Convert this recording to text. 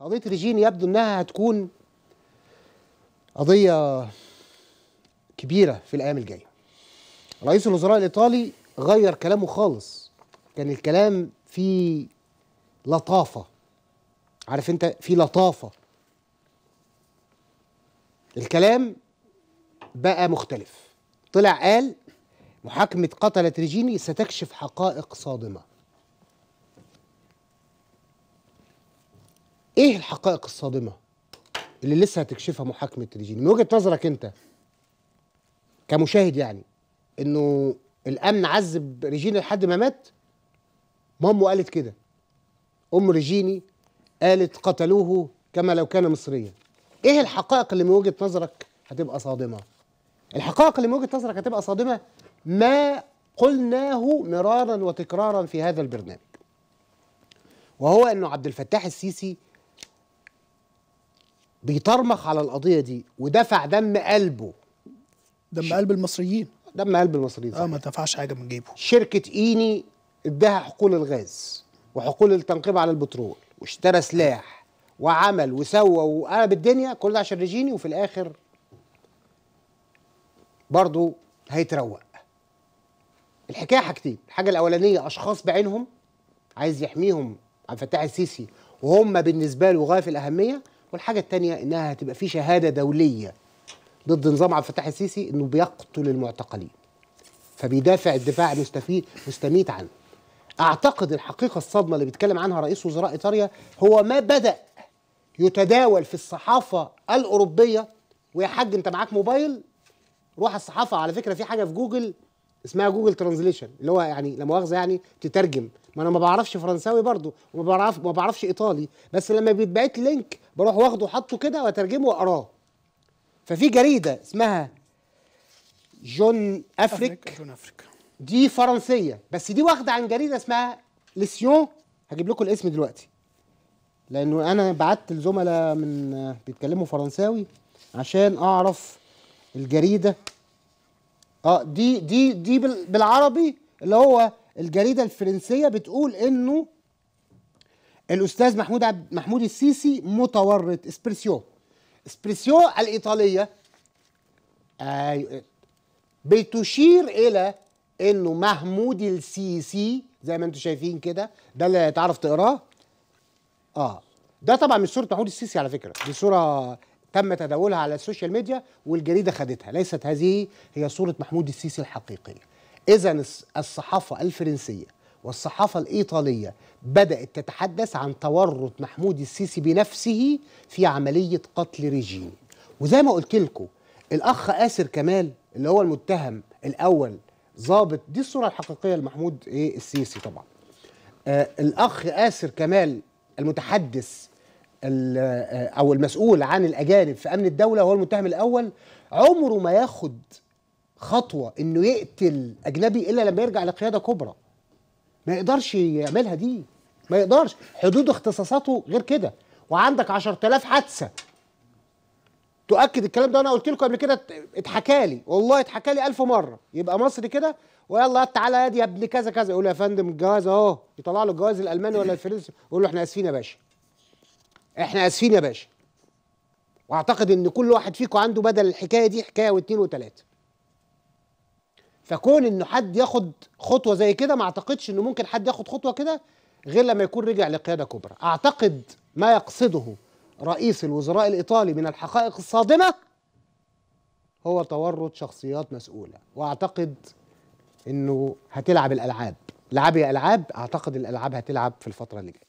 قضية ريجين يبدو أنها هتكون قضية كبيرة في الأيام الجاية رئيس الوزراء الإيطالي غير كلامه خالص كان الكلام فيه لطافة عارف أنت في لطافة الكلام بقى مختلف طلع قال محاكمة قتلة ريجيني ستكشف حقائق صادمة ايه الحقائق الصادمه اللي لسه هتكشفها محاكمه ريجيني من وجهه نظرك انت كمشاهد يعني انه الامن عذب ريجيني لحد ما مات مامه قالت كده ام ريجيني قالت قتلوه كما لو كان مصريا ايه الحقائق اللي من وجهه نظرك هتبقى صادمه الحقائق اللي من وجهه نظرك هتبقى صادمه ما قلناه مرارا وتكرارا في هذا البرنامج وهو انه عبد الفتاح السيسي بيطرمخ على القضيه دي ودفع دم قلبه دم قلب المصريين دم قلب المصريين اه ما دفعش حاجه من جيبه شركه ايني اداها حقول الغاز وحقول التنقيب على البترول واشترى سلاح وعمل وسوى وقلب الدنيا كل ده عشان ريجيني وفي الاخر برضه هيتروق الحكايه حاجتين الحاجه الاولانيه اشخاص بعينهم عايز يحميهم عبد الفتاح السيسي وهم بالنسبه له غايه في الاهميه والحاجه الثانيه انها هتبقى في شهاده دوليه ضد نظام عبد الفتاح السيسي انه بيقتل المعتقلين فبيدافع الدفاع المستفيد مستميت عنه اعتقد الحقيقه الصدمه اللي بيتكلم عنها رئيس وزراء ايطاليا هو ما بدا يتداول في الصحافه الاوروبيه ويا حاج انت معاك موبايل روح الصحافه على فكره في حاجه في جوجل اسمها جوجل ترانزليشن اللي هو يعني لا مؤاخذه يعني تترجم ما انا ما بعرفش فرنساوي برضه وما بعرف ما بعرفش ايطالي بس لما بيتبعت لينك بروح واخده وحطه كده واترجمه واقراه ففي جريده اسمها جون افريك جون افريك دي فرنسيه بس دي واخده عن جريده اسمها ليسيون هجيب لكم الاسم دلوقتي لانه انا بعت الزملاء من بيتكلموا فرنساوي عشان اعرف الجريده اه دي دي دي بالعربي اللي هو الجريده الفرنسيه بتقول انه الاستاذ محمود عبد محمود السيسي متورط اسبريسيو اسبريسيو الايطاليه ايوه بتشير الى انه محمود السيسي زي ما انتم شايفين كده ده اللي تعرف تقراه اه ده طبعا مش صوره محمود السيسي على فكره دي صوره تم تداولها على السوشيال ميديا والجريده خدتها ليست هذه هي صوره محمود السيسي الحقيقيه اذا الصحافه الفرنسيه والصحافه الايطاليه بدات تتحدث عن تورط محمود السيسي بنفسه في عمليه قتل ريجيم وزي ما قلت لكم الاخ اسر كمال اللي هو المتهم الاول ضابط دي الصوره الحقيقيه لمحمود ايه السيسي طبعا آه الاخ اسر كمال المتحدث آه، او المسؤول عن الاجانب في امن الدوله هو المتهم الاول عمره ما ياخد خطوه انه يقتل اجنبي الا لما يرجع لقياده كبرى ما يقدرش يعملها دي ما يقدرش حدود اختصاصاته غير كده وعندك 10000 حادثه تؤكد الكلام ده وانا قلت لكم قبل كده اتحكى لي والله اتحكى لي 1000 مره يبقى مصري كده ويلا تعالى يا ابن كذا كذا يقول له يا فندم الجواز اهو يطلع له الجواز الالماني ولا الفرنسي يقول له احنا اسفين يا باشا احنا اسفين يا باشا واعتقد ان كل واحد فيكم عنده بدل الحكايه دي حكايه واثنين وثلاثه فكون انه حد ياخد خطوه زي كده ما اعتقدش انه ممكن حد ياخد خطوه كده غير لما يكون رجع لقياده كبرى اعتقد ما يقصده رئيس الوزراء الايطالي من الحقائق الصادمه هو تورط شخصيات مسؤوله واعتقد انه هتلعب الالعاب لعبي العاب اعتقد الالعاب هتلعب في الفتره اللي جايه